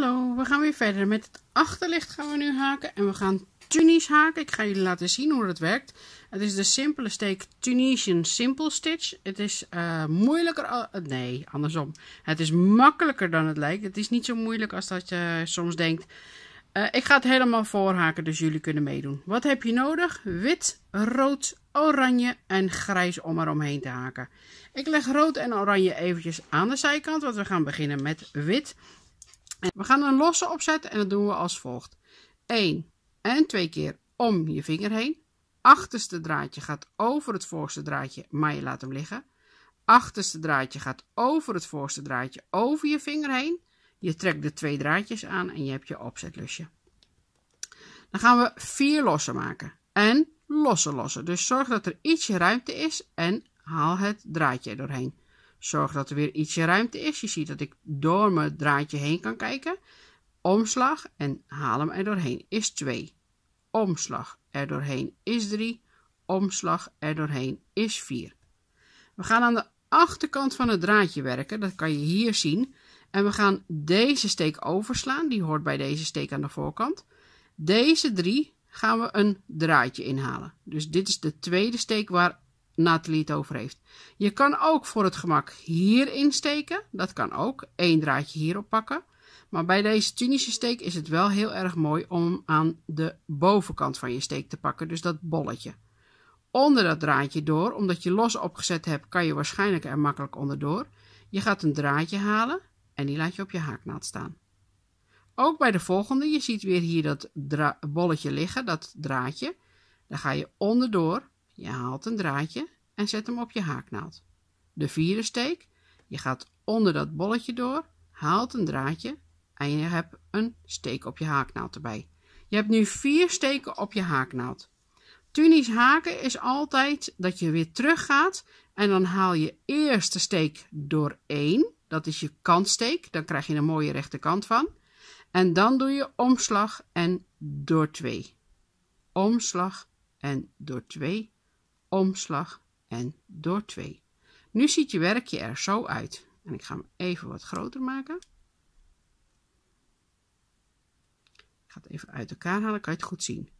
Hallo, we gaan weer verder. Met het achterlicht gaan we nu haken en we gaan tunies haken. Ik ga jullie laten zien hoe dat werkt. Het is de simpele steek Tunisian Simple Stitch. Het is eh, moeilijker, eh, nee andersom. Het is makkelijker dan het lijkt. Het is niet zo moeilijk als dat je soms denkt. Eh, ik ga het helemaal voorhaken, dus jullie kunnen meedoen. Wat heb je nodig? Wit, rood, oranje en grijs om eromheen te haken. Ik leg rood en oranje eventjes aan de zijkant, want we gaan beginnen met wit. We gaan een losse opzetten en dat doen we als volgt. 1 en 2 keer om je vinger heen. Achterste draadje gaat over het voorste draadje, maar je laat hem liggen. Achterste draadje gaat over het voorste draadje, over je vinger heen. Je trekt de twee draadjes aan en je hebt je opzetlusje. Dan gaan we vier lossen maken. En losse lossen. Dus zorg dat er ietsje ruimte is en haal het draadje doorheen. Zorg dat er weer ietsje ruimte is. Je ziet dat ik door mijn draadje heen kan kijken. Omslag en haal hem er doorheen is 2. Omslag er doorheen is 3. Omslag er doorheen is 4. We gaan aan de achterkant van het draadje werken. Dat kan je hier zien. En we gaan deze steek overslaan. Die hoort bij deze steek aan de voorkant. Deze drie gaan we een draadje inhalen. Dus dit is de tweede steek waar Nathalie het over heeft. Je kan ook voor het gemak hier insteken. Dat kan ook. Eén draadje hierop pakken. Maar bij deze Tunische steek is het wel heel erg mooi om aan de bovenkant van je steek te pakken. Dus dat bolletje. Onder dat draadje door, omdat je los opgezet hebt, kan je waarschijnlijk er makkelijk onderdoor. Je gaat een draadje halen en die laat je op je haaknaad staan. Ook bij de volgende, je ziet weer hier dat bolletje liggen, dat draadje. Dan ga je onderdoor je haalt een draadje en zet hem op je haaknaald. De vierde steek. Je gaat onder dat bolletje door, haalt een draadje en je hebt een steek op je haaknaald erbij. Je hebt nu vier steken op je haaknaald. Tunisch haken is altijd dat je weer terug gaat en dan haal je eerste steek door één. Dat is je kantsteek, dan krijg je een mooie rechte kant van. En dan doe je omslag en door twee. Omslag en door twee omslag en door 2. Nu ziet je werkje er zo uit. En ik ga hem even wat groter maken. Ik ga het even uit elkaar halen, kan je het goed zien.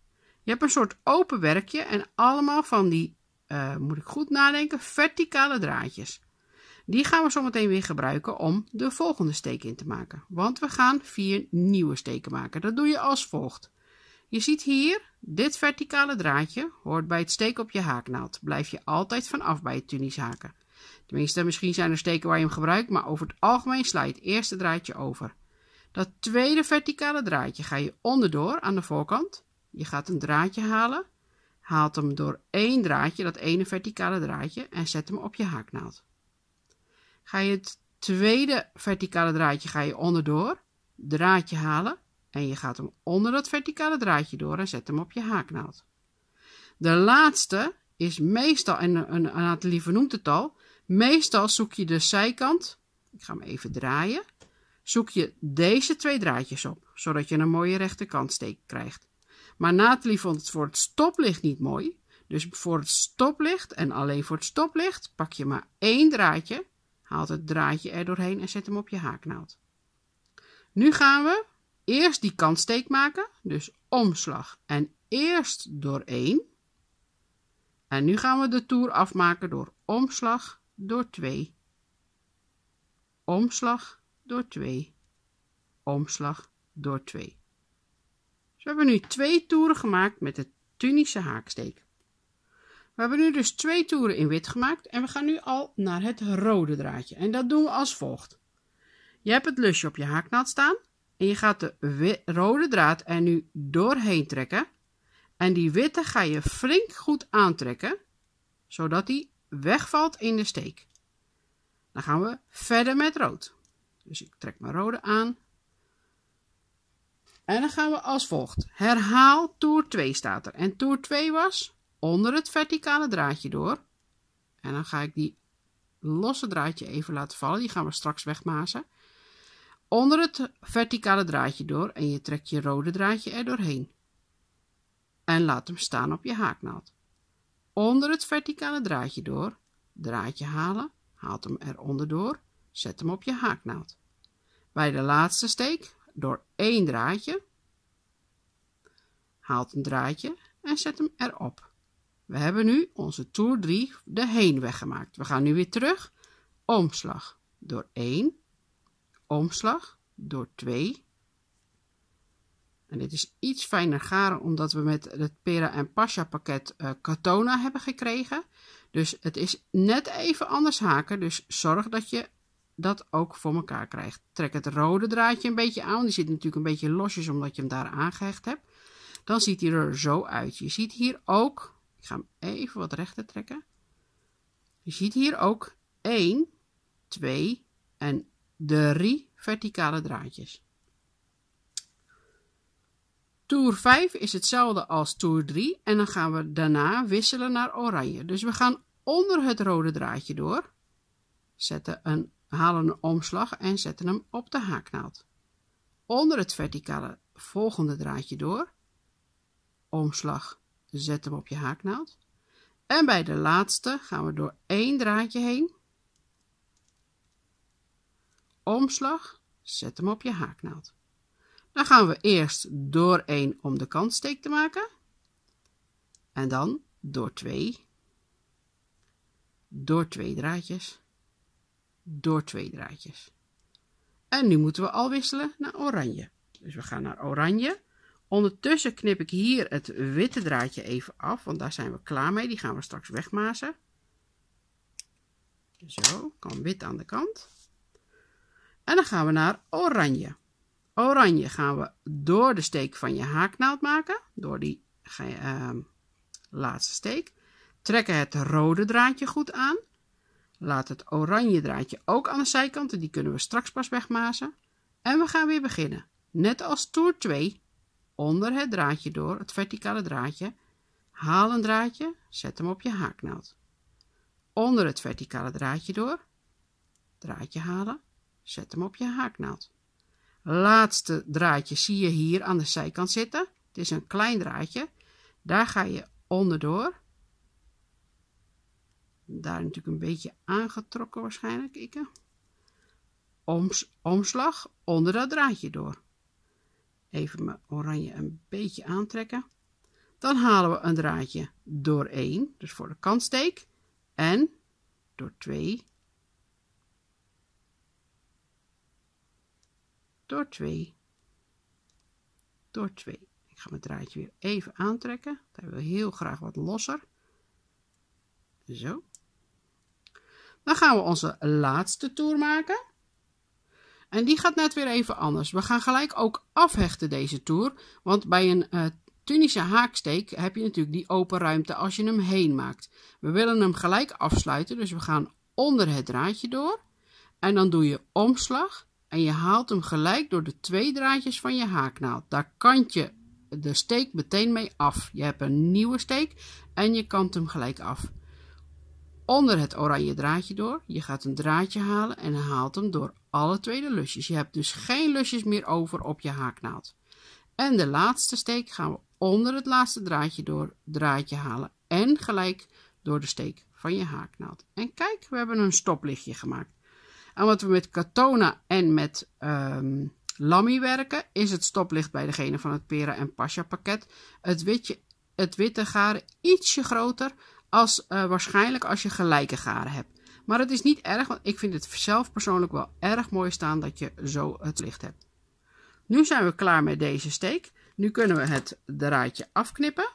Je hebt een soort open werkje en allemaal van die, eh, moet ik goed nadenken, verticale draadjes. Die gaan we zometeen weer gebruiken om de volgende steek in te maken. Want we gaan vier nieuwe steken maken. Dat doe je als volgt. Je ziet hier, dit verticale draadje hoort bij het steken op je haaknaald. Blijf je altijd vanaf bij het haken. Tenminste, misschien zijn er steken waar je hem gebruikt, maar over het algemeen sla je het eerste draadje over. Dat tweede verticale draadje ga je onderdoor aan de voorkant. Je gaat een draadje halen, haalt hem door één draadje, dat ene verticale draadje, en zet hem op je haaknaald. Ga je het tweede verticale draadje ga je onderdoor, draadje halen, en je gaat hem onder dat verticale draadje door en zet hem op je haaknaald. De laatste is meestal, en, Nathalie vernoemt het al, meestal zoek je de zijkant, ik ga hem even draaien, zoek je deze twee draadjes op, zodat je een mooie rechte krijgt. Maar Nathalie vond het voor het stoplicht niet mooi, dus voor het stoplicht en alleen voor het stoplicht pak je maar één draadje, haalt het draadje er doorheen en zet hem op je haaknaald. Nu gaan we eerst die kantsteek maken, dus omslag en eerst door 1. En nu gaan we de toer afmaken door omslag door 2. Omslag door 2. Omslag door 2. Dus we hebben nu twee toeren gemaakt met de Tunische haaksteek. We hebben nu dus twee toeren in wit gemaakt en we gaan nu al naar het rode draadje. En dat doen we als volgt. Je hebt het lusje op je haaknaald staan. En je gaat de rode draad er nu doorheen trekken. En die witte ga je flink goed aantrekken, zodat die wegvalt in de steek. Dan gaan we verder met rood. Dus ik trek mijn rode aan. En dan gaan we als volgt. Herhaal toer 2 staat er. En toer 2 was onder het verticale draadje door. En dan ga ik die losse draadje even laten vallen. Die gaan we straks wegmazen onder het verticale draadje door en je trekt je rode draadje er doorheen. En laat hem staan op je haaknaald. Onder het verticale draadje door, draadje halen, haalt hem eronder door, zet hem op je haaknaald. Bij de laatste steek, door één draadje, haalt een draadje en zet hem erop. We hebben nu onze toer 3 de heenweg gemaakt. We gaan nu weer terug, omslag, door 1, omslag door 2. En dit is iets fijner garen omdat we met het Pera en Pasha pakket eh, Katona hebben gekregen. Dus het is net even anders haken, dus zorg dat je dat ook voor elkaar krijgt. Trek het rode draadje een beetje aan, die zit natuurlijk een beetje losjes omdat je hem daar aangehecht hebt. Dan ziet hij er zo uit. Je ziet hier ook, ik ga hem even wat rechter trekken. Je ziet hier ook 1, 2 en drie verticale draadjes. Toer 5 is hetzelfde als toer 3 en dan gaan we daarna wisselen naar oranje. Dus we gaan onder het rode draadje door, zetten een, halen een omslag en zetten hem op de haaknaald. Onder het verticale volgende draadje door, omslag, zet hem op je haaknaald. En bij de laatste gaan we door één draadje heen, omslag, zet hem op je haaknaald. Dan gaan we eerst door één om de kantsteek te maken. En dan door twee, door twee draadjes, door twee draadjes. En nu moeten we al wisselen naar oranje. Dus we gaan naar oranje. Ondertussen knip ik hier het witte draadje even af, want daar zijn we klaar mee. Die gaan we straks wegmazen. Zo, kan wit aan de kant. En dan gaan we naar oranje. Oranje gaan we door de steek van je haaknaald maken, door die ehm, laatste steek. Trekken het rode draadje goed aan. Laat het oranje draadje ook aan de zijkanten, die kunnen we straks pas wegmazen. En we gaan weer beginnen. Net als toer 2, onder het draadje door, het verticale draadje. Haal een draadje, zet hem op je haaknaald. Onder het verticale draadje door, draadje halen Zet hem op je haaknaald. Laatste draadje zie je hier aan de zijkant zitten. Het is een klein draadje. Daar ga je onderdoor. Daar natuurlijk een beetje aangetrokken waarschijnlijk, ikke. omslag onder dat draadje door. Even mijn oranje een beetje aantrekken. Dan halen we een draadje door 1, dus voor de kantsteek. En door 2 door 2. Door 2. Ik ga mijn draadje weer even aantrekken. Dat hebben we heel graag wat losser. Zo. Dan gaan we onze laatste toer maken. En die gaat net weer even anders. We gaan gelijk ook afhechten deze toer. Want bij een eh, Tunische haaksteek heb je natuurlijk die open ruimte als je hem heen maakt. We willen hem gelijk afsluiten, dus we gaan onder het draadje door. En dan doe je omslag en je haalt hem gelijk door de twee draadjes van je haaknaald. Daar kant je de steek meteen mee af. Je hebt een nieuwe steek en je kant hem gelijk af. Onder het oranje draadje door. Je gaat een draadje halen en haalt hem door alle twee de lusjes. Je hebt dus geen lusjes meer over op je haaknaald. En de laatste steek gaan we onder het laatste draadje door draadje halen en gelijk door de steek van je haaknaald. En kijk, we hebben een stoplichtje gemaakt omdat we met Katona en met um, Lammy werken, is het stoplicht bij degene van het Pera en Pasha pakket het, het witte garen ietsje groter als eh, waarschijnlijk als je gelijke garen hebt. Maar het is niet erg, want ik vind het zelf persoonlijk wel erg mooi staan dat je zo het licht hebt. Nu zijn we klaar met deze steek. Nu kunnen we het draadje afknippen.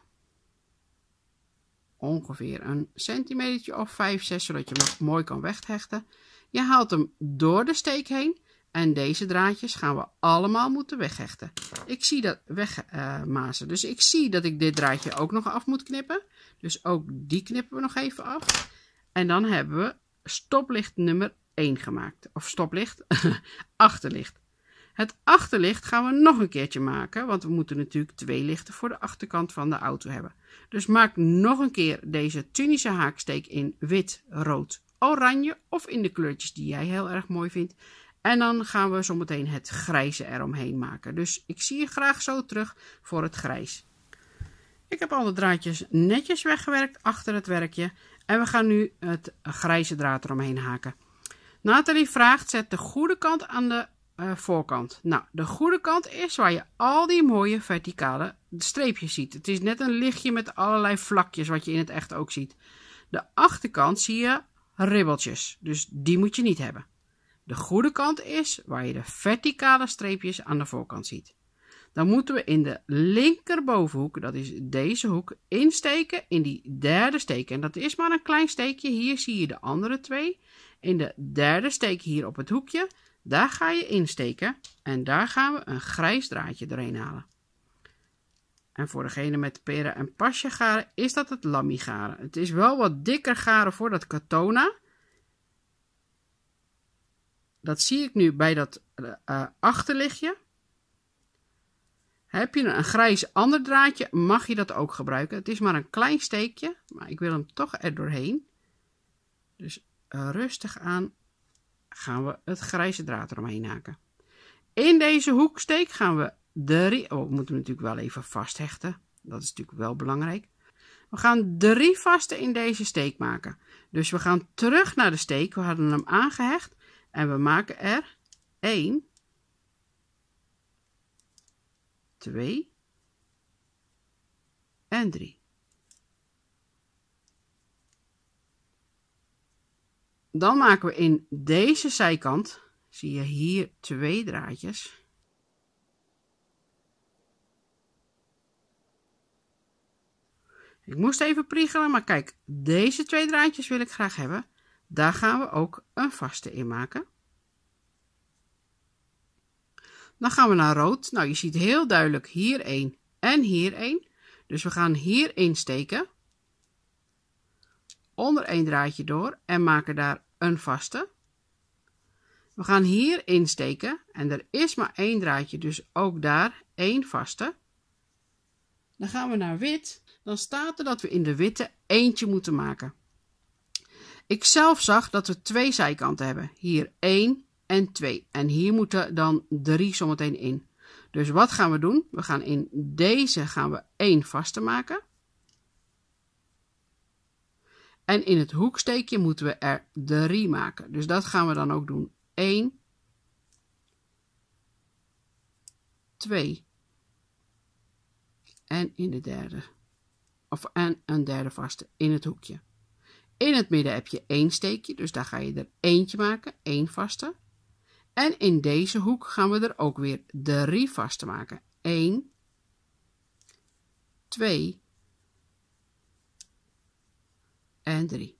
Ongeveer een centimeter of 5, 6, zodat je hem mooi kan weghechten. Je haalt hem door de steek heen en deze draadjes gaan we allemaal moeten weghechten. Ik zie dat wegmazen. dus ik zie dat ik dit draadje ook nog af moet knippen. Dus ook die knippen we nog even af. En dan hebben we stoplicht nummer 1 gemaakt. Of stoplicht, achterlicht. Het achterlicht gaan we nog een keertje maken, want we moeten natuurlijk twee lichten voor de achterkant van de auto hebben. Dus maak nog een keer deze tunische haaksteek in wit, rood oranje of in de kleurtjes die jij heel erg mooi vindt. En dan gaan we zometeen het grijze eromheen maken. Dus ik zie je graag zo terug voor het grijs. Ik heb alle draadjes netjes weggewerkt achter het werkje. En we gaan nu het grijze draad eromheen haken. Nathalie vraagt, zet de goede kant aan de eh, voorkant. Nou, de goede kant is waar je al die mooie verticale streepjes ziet. Het is net een lichtje met allerlei vlakjes, wat je in het echt ook ziet. De achterkant zie je ribbeltjes, dus die moet je niet hebben. De goede kant is waar je de verticale streepjes aan de voorkant ziet. Dan moeten we in de linkerbovenhoek, dat is deze hoek, insteken in die derde steek. En dat is maar een klein steekje. Hier zie je de andere twee. In de derde steek hier op het hoekje, daar ga je insteken. En daar gaan we een grijs draadje erin halen. En voor degene met peren en pasje garen is dat het lamigaren. Het is wel wat dikker garen voor dat katona. Dat zie ik nu bij dat uh, achterlichtje. Heb je een grijs ander draadje, mag je dat ook gebruiken. Het is maar een klein steekje, maar ik wil hem toch er doorheen. Dus eh, rustig aan gaan we het grijze draad eromheen haken. In deze hoeksteek gaan we de... Oh, we moeten natuurlijk wel even vasthechten. Dat is natuurlijk wel belangrijk. We gaan drie vasten in deze steek maken. Dus we gaan terug naar de steek. We hadden hem aangehecht. En we maken er 1, 2 en 3. Dan maken we in deze zijkant, zie je hier twee draadjes. Ik moest even priegelen, maar kijk, deze twee draadjes wil ik graag hebben. Daar gaan we ook een vaste in maken. Dan gaan we naar rood. Nou, je ziet heel duidelijk hier één en hier één. Dus we gaan hier steken, Onder één draadje door en maken daar een vaste. We gaan hier insteken en er is maar één draadje, dus ook daar één vaste. Dan gaan we naar wit. Dan staat er dat we in de witte eentje moeten maken. Ik zelf zag dat we twee zijkanten hebben. Hier 1 en 2. En hier moeten dan 3 zometeen in. Dus wat gaan we doen? We gaan in deze gaan we 1 vast maken. En in het hoeksteekje moeten we er 3 maken. Dus dat gaan we dan ook doen. 1, 2, en in de derde. Of en een derde vaste in het hoekje. In het midden heb je één steekje, dus daar ga je er eentje maken, één vaste. En in deze hoek gaan we er ook weer drie vaste maken. 1, 2 en 3.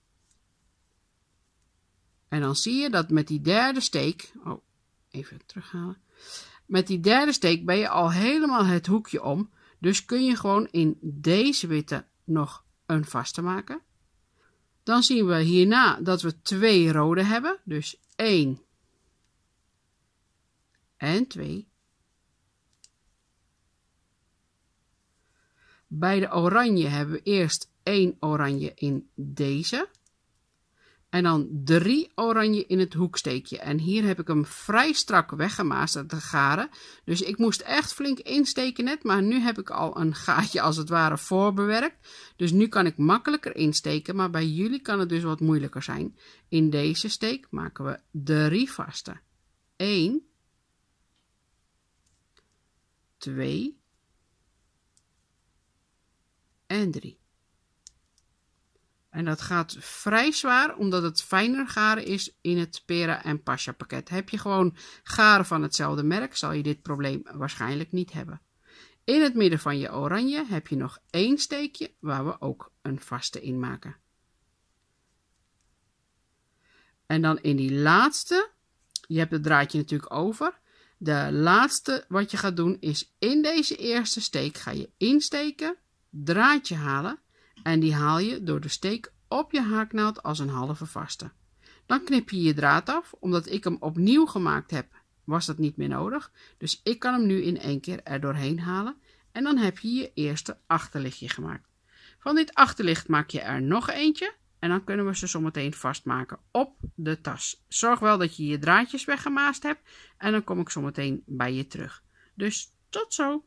En dan zie je dat met die derde steek, oh, even terughalen. Met die derde steek ben je al helemaal het hoekje om, dus kun je gewoon in deze witte nog een vaste maken. Dan zien we hierna dat we twee rode hebben. Dus 1 en 2. Bij de oranje hebben we eerst 1 oranje in deze. En dan drie oranje in het hoeksteekje. En hier heb ik hem vrij strak weggemaast uit de garen. Dus ik moest echt flink insteken net. Maar nu heb ik al een gaatje als het ware voorbewerkt. Dus nu kan ik makkelijker insteken. Maar bij jullie kan het dus wat moeilijker zijn. In deze steek maken we drie vaste. 1. 2. En 3. En dat gaat vrij zwaar, omdat het fijner garen is in het Pera en Pasha pakket. Heb je gewoon garen van hetzelfde merk, zal je dit probleem waarschijnlijk niet hebben. In het midden van je oranje heb je nog één steekje waar we ook een vaste in maken. En dan in die laatste, je hebt het draadje natuurlijk over. De laatste wat je gaat doen is in deze eerste steek ga je insteken, draadje halen en die haal je door de steek op je haaknaald als een halve vaste. Dan knip je je draad af, omdat ik hem opnieuw gemaakt heb, was dat niet meer nodig, dus ik kan hem nu in één keer er doorheen halen en dan heb je je eerste achterlichtje gemaakt. Van dit achterlicht maak je er nog eentje en dan kunnen we ze zometeen vastmaken op de tas. Zorg wel dat je je draadjes weggemaast hebt en dan kom ik zometeen bij je terug. Dus tot zo!